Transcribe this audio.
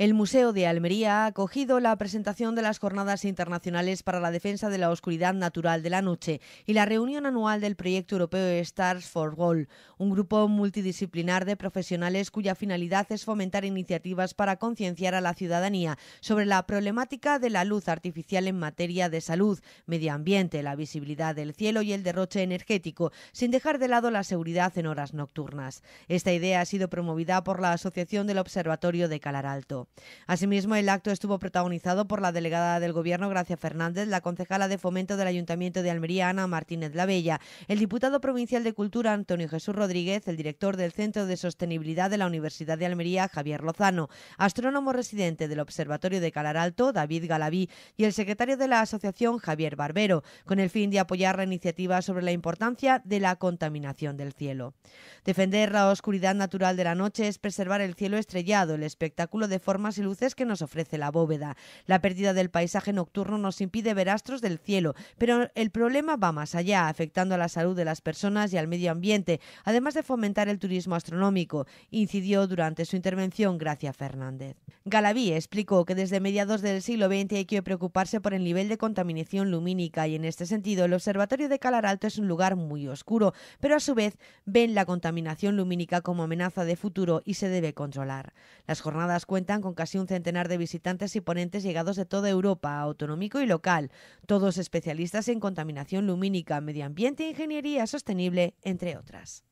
El Museo de Almería ha acogido la presentación de las Jornadas Internacionales para la Defensa de la Oscuridad Natural de la Noche y la reunión anual del proyecto europeo Stars for Gold, un grupo multidisciplinar de profesionales cuya finalidad es fomentar iniciativas para concienciar a la ciudadanía sobre la problemática de la luz artificial en materia de salud, medio ambiente, la visibilidad del cielo y el derroche energético, sin dejar de lado la seguridad en horas nocturnas. Esta idea ha sido promovida por la Asociación del Observatorio de Calaralto. Asimismo, el acto estuvo protagonizado por la delegada del Gobierno, Gracia Fernández, la concejala de Fomento del Ayuntamiento de Almería, Ana Martínez La el diputado provincial de Cultura, Antonio Jesús Rodríguez, el director del Centro de Sostenibilidad de la Universidad de Almería, Javier Lozano, astrónomo residente del Observatorio de Calar David Galaví, y el secretario de la Asociación, Javier Barbero, con el fin de apoyar la iniciativa sobre la importancia de la contaminación del cielo. Defender la oscuridad natural de la noche es preservar el cielo estrellado, el espectáculo de forma más y luces que nos ofrece la bóveda. La pérdida del paisaje nocturno nos impide ver astros del cielo, pero el problema va más allá, afectando a la salud de las personas y al medio ambiente, además de fomentar el turismo astronómico, incidió durante su intervención Gracia Fernández. Galaví explicó que desde mediados del siglo XX hay que preocuparse por el nivel de contaminación lumínica y en este sentido el observatorio de Calaralto es un lugar muy oscuro, pero a su vez ven la contaminación lumínica como amenaza de futuro y se debe controlar. Las jornadas cuentan con casi un centenar de visitantes y ponentes llegados de toda Europa, autonómico y local, todos especialistas en contaminación lumínica, medio ambiente, ingeniería sostenible, entre otras.